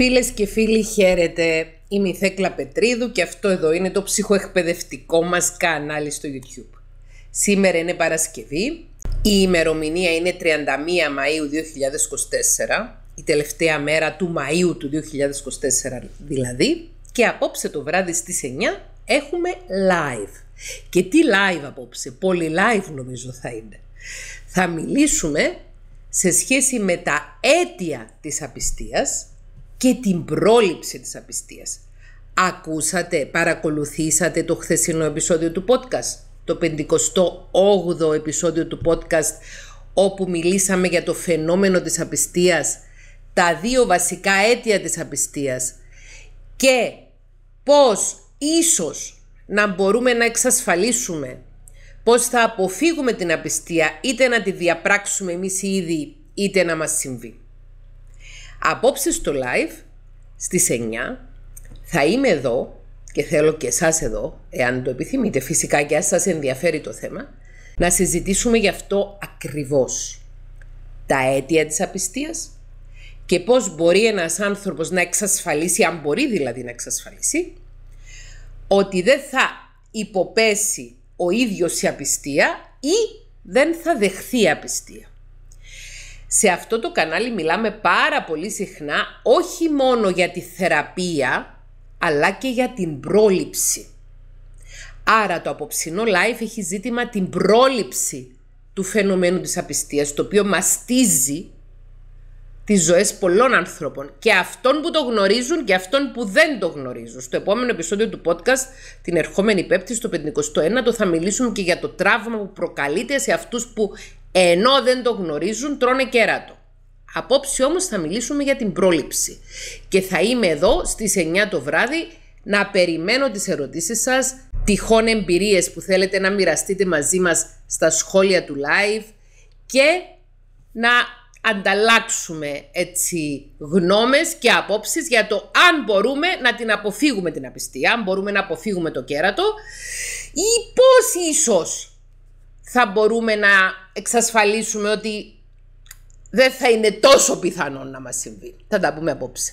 Φίλες και φίλοι χαίρετε, είμαι η Θέκλα Πετρίδου και αυτό εδώ είναι το ψυχοεκπαιδευτικό μας κανάλι στο YouTube. Σήμερα είναι Παρασκευή, η ημερομηνία είναι 31 Μαΐου 2024, η τελευταία μέρα του Μαΐου του 2024 δηλαδή, και απόψε το βράδυ στις 9 έχουμε live. Και τι live απόψε, πολύ live νομίζω θα είναι. Θα μιλήσουμε σε σχέση με τα αίτια της απιστίας, και την πρόληψη της απιστίας. Ακούσατε, παρακολουθήσατε το χθεσινό επεισόδιο του podcast, το 58ο επεισόδιο του podcast όπου μιλήσαμε για το φαινόμενο της απιστίας, τα δύο βασικά αίτια της απιστίας και πώς ίσως να μπορούμε να εξασφαλίσουμε πώς θα αποφύγουμε την απιστία είτε να τη διαπράξουμε εμείς ήδη είτε να μας συμβεί. Απόψε στο live στις 9 θα είμαι εδώ και θέλω και εσάς εδώ, εάν το επιθυμείτε φυσικά και αν σας ενδιαφέρει το θέμα, να συζητήσουμε γι' αυτό ακριβώς τα αίτια της απιστίας και πώς μπορεί ένας άνθρωπος να εξασφαλίσει, αν μπορεί δηλαδή να εξασφαλίσει, ότι δεν θα υποπέσει ο ίδιος η απιστία ή δεν θα δεχθεί απιστία. Σε αυτό το κανάλι μιλάμε πάρα πολύ συχνά όχι μόνο για τη θεραπεία, αλλά και για την πρόληψη. Άρα το απόψινό live έχει ζήτημα την πρόληψη του φαινομένου της απιστίας, το οποίο μαστίζει τις ζωές πολλών ανθρώπων και αυτών που το γνωρίζουν και αυτών που δεν το γνωρίζουν. Στο επόμενο επεισόδιο του podcast, την ερχόμενη Πέπτη, στο 51, θα μιλήσουμε και για το τραύμα που προκαλείται σε αυτούς που ενώ δεν το γνωρίζουν, τρώνε κέρατο. Απόψη όμως θα μιλήσουμε για την πρόληψη. Και θα είμαι εδώ στις 9 το βράδυ να περιμένω τις ερωτήσεις σας, τυχόν εμπειρίες που θέλετε να μοιραστείτε μαζί μας στα σχόλια του live και να ανταλλάξουμε έτσι γνώμες και απόψεις για το αν μπορούμε να την αποφύγουμε την απιστία, αν μπορούμε να αποφύγουμε το κέρατο ή πώς ίσως θα μπορούμε να εξασφαλίσουμε ότι δεν θα είναι τόσο πιθανό να μας συμβεί. Θα τα πούμε απόψε.